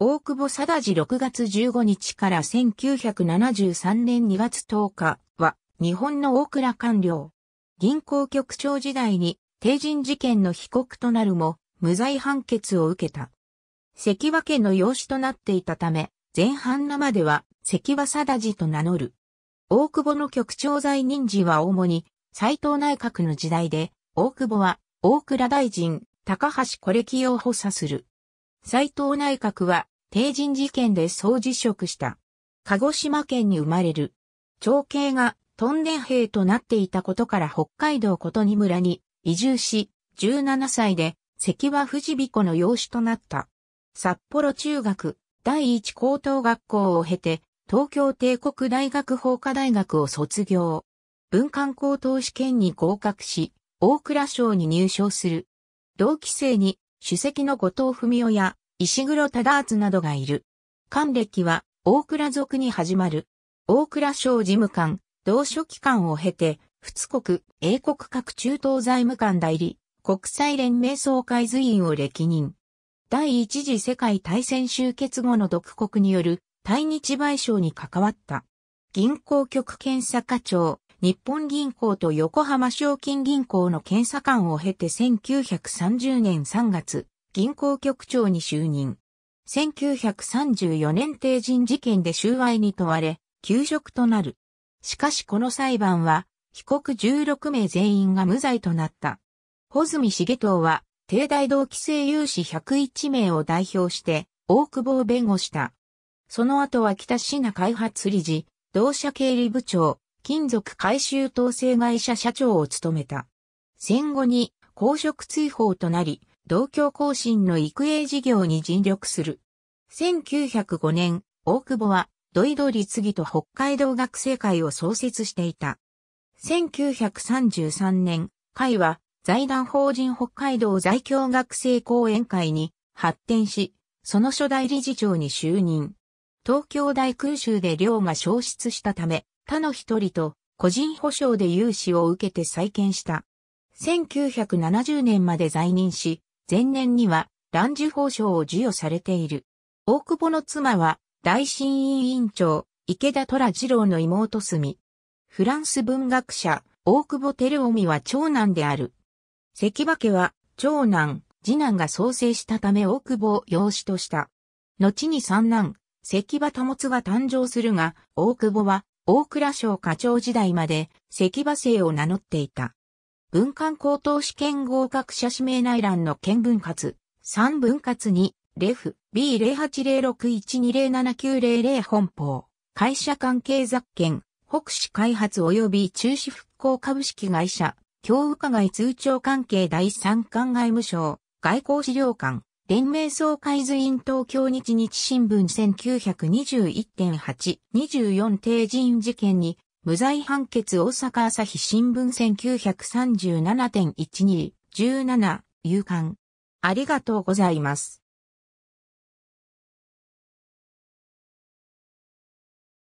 大久保貞治6月15日から1973年2月10日は日本の大倉官僚。銀行局長時代に定人事件の被告となるも無罪判決を受けた。関和家の養子となっていたため、前半生では関和貞治と名乗る。大久保の局長在任時は主に斎藤内閣の時代で、大久保は大倉大臣、高橋これ清を補佐する。斎藤内閣は、定人事件で総辞職した。鹿児島県に生まれる。長兄が、トンネ兵となっていたことから北海道琴に村に移住し、17歳で関は富士彦の養子となった。札幌中学第一高等学校を経て、東京帝国大学法科大学を卒業。文官高等試験に合格し、大蔵省に入省する。同期生に、主席の後藤文夫や石黒忠厚などがいる。官歴は、大倉族に始まる。大倉省事務官、同書機関を経て、仏国、英国各中東財務官代理、国際連盟総会随員を歴任。第一次世界大戦終結後の独国による対日賠償に関わった。銀行局検査課長、日本銀行と横浜賞金銀行の検査官を経て1930年3月、銀行局長に就任。1934年定人事件で収賄に問われ、休職となる。しかしこの裁判は、被告16名全員が無罪となった。穂積重藤は、帝大同期生有志101名を代表して、大久保を弁護した。その後は北市名開発理事、同社経理部長、金属回収統制会社社長を務めた。戦後に公職追放となり、同郷更新の育英事業に尽力する。1905年、大久保は、土井通立議と北海道学生会を創設していた。1933年、会は、財団法人北海道在京学生講演会に発展し、その初代理事長に就任。東京大空襲で寮が消失したため、他の一人と個人保証で融資を受けて再建した。1970年まで在任し、前年には乱受法賞を授与されている。大久保の妻は、大新委員長、池田虎次郎の妹住。フランス文学者、大久保照臣は長男である。関場家は、長男、次男が創生したため大久保を養子とした。後に三男、関場保が誕生するが、大久保は、大倉省課長時代まで、関場生を名乗っていた。文官高等試験合格者指名内覧の県分割、3分割2、レフ、b 0 8 0 6 1 2 0 7 9 0 0本法、会社関係雑権、北市開発及び中止復興株式会社、教務課外通帳関係第三管外務省、外交資料館、連盟総会図院東京日日新聞1921.8、24定人事件に、無罪判決大阪朝日新聞1937.1217、夕刊。ありがとうございます。